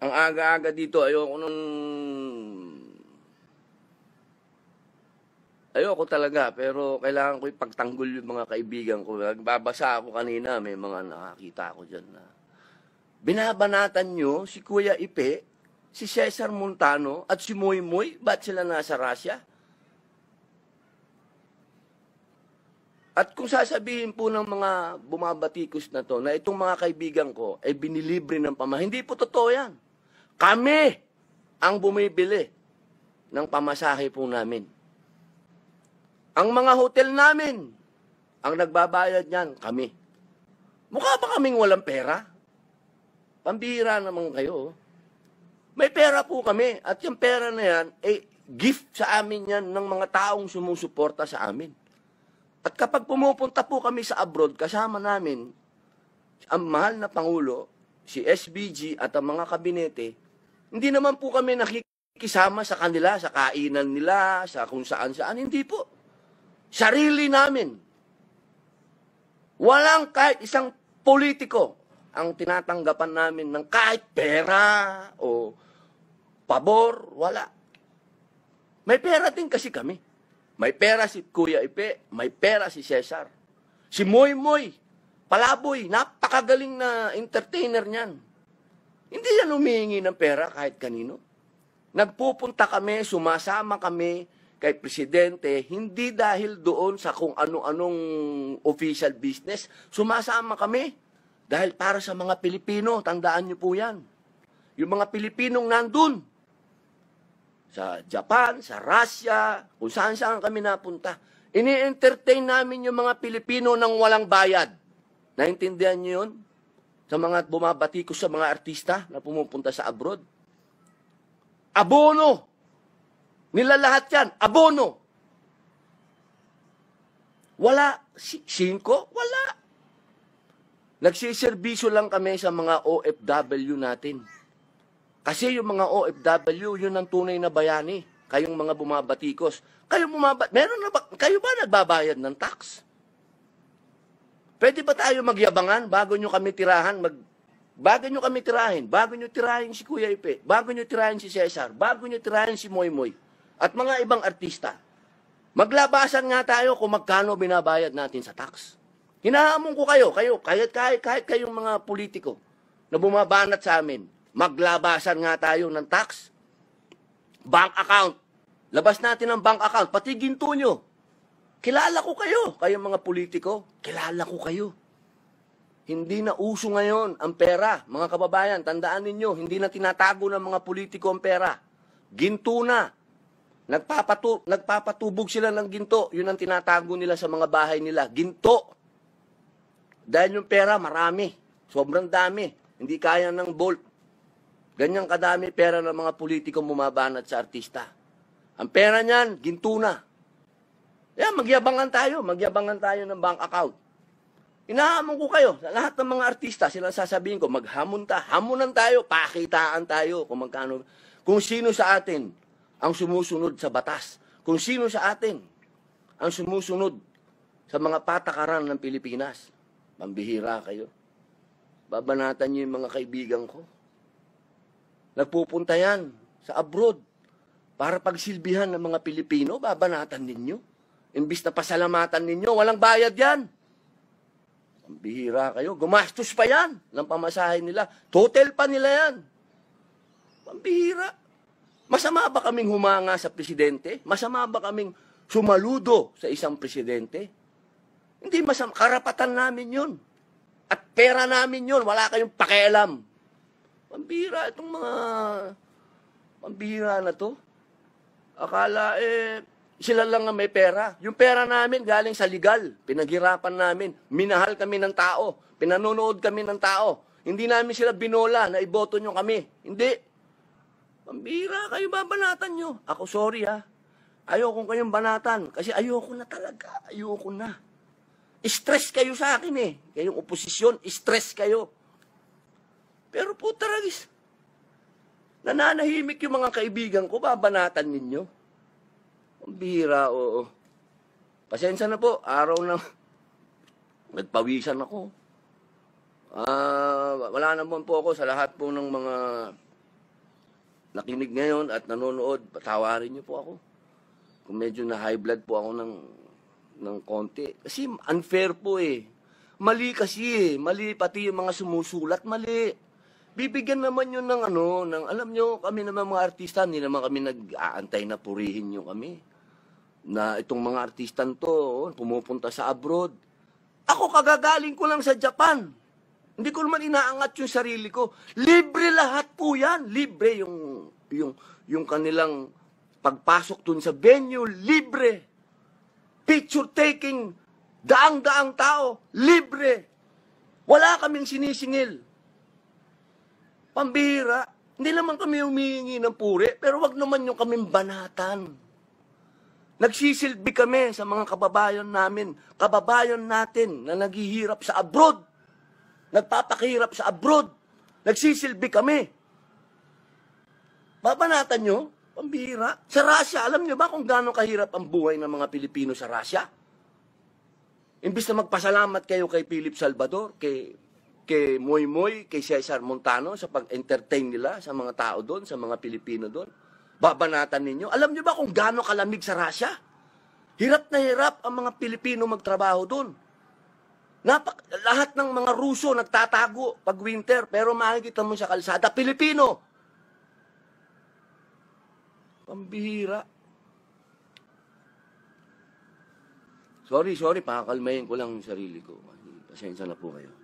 Ang aga-aga dito, ayoko nung... Ayoko talaga, pero kailangan ko ipagtanggol yung mga kaibigan ko. Nagbabasa ako kanina, may mga nakakita ako dyan na... Binabanatan nyo si Kuya Ipe, si Cesar Montano, at si Moy Moy, ba't sila nasa Russia? At kung sasabihin po ng mga bumabatikos na to na itong mga kaibigan ko ay binilibre ng pamahalaan, hindi po totoo yan. Kami ang bumibili ng pamasahe po namin. Ang mga hotel namin, ang nagbabayad niyan, kami. Mukha ba kaming walang pera? Pambihira naman kayo. May pera po kami at yung pera na yan, eh, gift sa amin yan ng mga taong sumusuporta sa amin. At kapag pumupunta po kami sa abroad, kasama namin ang mahal na Pangulo, si SBG at ang mga kabinete, hindi naman po kami nakikisama sa kanila, sa kainan nila, sa kung saan-saan. Hindi po. Sarili namin. Walang kahit isang politiko ang tinatanggapan namin ng kahit pera o pabor, wala. May pera din kasi kami. May pera si Kuya Ipe, may pera si Cesar. Si Moy Moy, palaboy, napakagaling na entertainer niyan. Hindi yan humihingi ng pera kahit kanino. Nagpupunta kami, sumasama kami kay Presidente, hindi dahil doon sa kung ano-anong official business, sumasama kami. Dahil para sa mga Pilipino, tandaan niyo po yan. Yung mga Pilipinong nandun, sa Japan, sa Russia, kung saan-saan kami napunta. Ini-entertain namin yung mga Pilipino ng walang bayad. Naintindihan niyo yun? sa mga bumabati ko sa mga artista na pumupunta sa abroad. Abono! Nila lahat yan, abono! Wala. Si Cinco? Wala. Nagsiservisyo lang kami sa mga OFW natin. Kasi yung mga OFW, yun ang tunay na bayani. Kayong mga bumabatikos. Kayo bumabat... Meron na ba... Kayo ba nagbabayad ng tax? Pwede ba tayo magyabangan bago nyo kami tirahan? Mag, bago nyo kami tirahin, bago nyo tirahin si Kuya Ipe, bago nyo tirahin si Cesar, bago nyo tirahin si Moy Moy, at mga ibang artista. Maglabasan nga tayo kung magkano binabayad natin sa tax. Hinahamon ko kayo, kayo, kahit, kahit, kahit kayong mga politiko na bumabanat sa amin, maglabasan nga tayo ng tax, bank account, labas natin ang bank account, pati ginto nyo, Kilala ko kayo, kayong mga politiko. Kilala ko kayo. Hindi na uso ngayon ang pera. Mga kababayan, tandaan ninyo, hindi na tinatago ng mga politiko ang pera. Ginto na. Nagpapatu nagpapatubog sila ng ginto. Yun ang tinatago nila sa mga bahay nila. Ginto. Dahil yung pera, marami. Sobrang dami. Hindi kaya ng bolt. Ganyang kadami pera ng mga politiko bumabanat sa artista. Ang pera niyan, ginto na. Kaya magyabangan tayo, magyabangan tayo ng bank account. Inahamon ko kayo, sa lahat ng mga artista, sila sasabihin ko, maghamon ta, hamunan tayo, pakitaan tayo kung magkano, kung sino sa atin ang sumusunod sa batas, kung sino sa atin ang sumusunod sa mga patakaran ng Pilipinas. Pambihira kayo. Babanatan niyo yung mga kaibigan ko. Nagpupunta yan sa abroad para pagsilbihan ng mga Pilipino, babanatan ninyo. Imbis na pasalamatan ninyo, walang bayad yan. Ang bihira kayo. Gumastos pa yan ng pamasahin nila. Total pa nila yan. Pambihira. Masama ba kaming humanga sa presidente? Masama ba kaming sumaludo sa isang presidente? Hindi masama. Karapatan namin yun. At pera namin yun. Wala kayong pakialam. Pambihira itong mga... Pambihira na to. Akala eh sila lang ang may pera. Yung pera namin galing sa legal. Pinaghirapan namin. Minahal kami ng tao. Pinanonood kami ng tao. Hindi namin sila binola na iboto nyo kami. Hindi. Pambira kayo babanatan nyo. Ako sorry ha. Ayoko kayong banatan. Kasi ayoko na talaga. Ayoko na. Stress kayo sa akin eh. Kayong oposisyon, stress kayo. Pero putaragis, nananahimik yung mga kaibigan ko, babanatan ninyo. Bira, oo. Pasensya na po, araw na. Nagpawisan ako. Ah, wala naman po ako sa lahat po ng mga nakinig ngayon at nanonood. Patawarin niyo po ako. Kung medyo na high blood po ako ng ng konti. Kasi unfair po eh. Mali kasi eh. Mali pati yung mga sumusulat, mali. Bibigyan naman yun ng ano, ng alam nyo, kami naman mga artista, hindi naman kami nag-aantay na purihin nyo kami na itong mga artistan to oh, pumupunta sa abroad. Ako kagagaling ko lang sa Japan. Hindi ko naman inaangat yung sarili ko. Libre lahat po yan. Libre yung, yung, yung kanilang pagpasok dun sa venue. Libre. Picture taking. Daang-daang tao. Libre. Wala kaming sinisingil. Pambihira. Hindi naman kami humihingi ng puri, pero wag naman yung kaming banatan. Nagsisilbi kami sa mga kababayan namin, kababayan natin na naghihirap sa abroad, nagpapakahirap sa abroad. Nagsisilbi kami. Babanatan nyo, pambihira. Sa Russia, alam nyo ba kung gaano kahirap ang buhay ng mga Pilipino sa Russia? Imbis na magpasalamat kayo kay Philip Salvador, kay, kay Moy Moy, kay Cesar Montano sa pag-entertain nila sa mga tao doon, sa mga Pilipino doon babanatan ninyo. Alam niyo ba kung gaano kalamig sa Russia? Hirap na hirap ang mga Pilipino magtrabaho doon. Napak lahat ng mga Ruso nagtatago pag winter, pero makikita mo sa kalsada, Pilipino. Pambihira. Sorry, sorry, pakakalmayin ko lang yung sarili ko. Pasensya na po kayo.